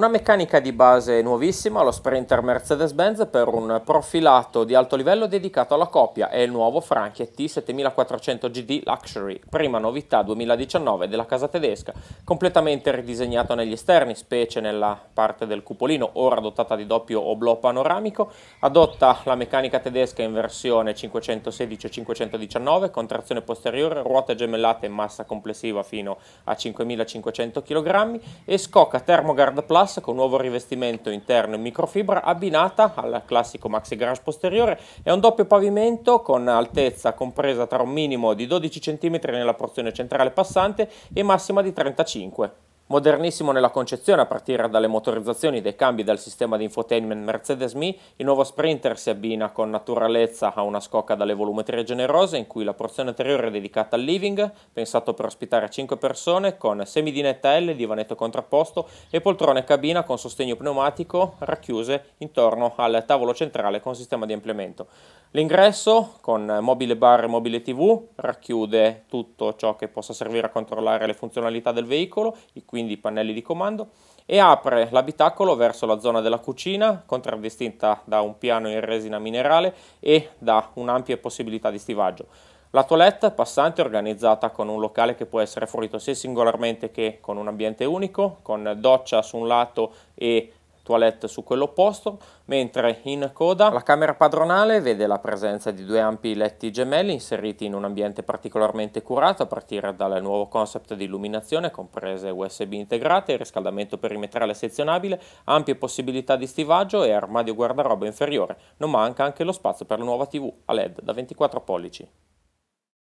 Una meccanica di base nuovissima, lo Sprinter Mercedes-Benz per un profilato di alto livello dedicato alla coppia è il nuovo Franchi T7400GD Luxury, prima novità 2019 della casa tedesca, completamente ridisegnato negli esterni, specie nella parte del cupolino, ora dotata di doppio oblò panoramico, adotta la meccanica tedesca in versione 516 519 con trazione posteriore, ruote gemellate e massa complessiva fino a 5500 kg e scocca Thermogard Plus Plus con nuovo rivestimento interno in microfibra abbinata al classico maxi garage posteriore e un doppio pavimento con altezza compresa tra un minimo di 12 cm nella porzione centrale passante e massima di 35 cm. Modernissimo nella concezione a partire dalle motorizzazioni, dai cambi del sistema di infotainment Mercedes Me, il nuovo Sprinter si abbina con naturalezza a una scocca dalle volumetrie generose in cui la porzione anteriore è dedicata al living, pensato per ospitare 5 persone con semi di netta L, divanetto contrapposto e poltrone cabina con sostegno pneumatico racchiuse intorno al tavolo centrale con sistema di implemento. L'ingresso con mobile bar e mobile tv racchiude tutto ciò che possa servire a controllare le funzionalità del veicolo, quindi i pannelli di comando, e apre l'abitacolo verso la zona della cucina, contraddistinta da un piano in resina minerale e da un'ampia possibilità di stivaggio. La toilette passante è organizzata con un locale che può essere fruito sia singolarmente che con un ambiente unico, con doccia su un lato e toilette su opposto, mentre in coda la camera padronale vede la presenza di due ampi letti gemelli inseriti in un ambiente particolarmente curato a partire dal nuovo concept di illuminazione, comprese USB integrate, riscaldamento perimetrale sezionabile, ampie possibilità di stivaggio e armadio guardaroba inferiore. Non manca anche lo spazio per la nuova TV a LED da 24 pollici.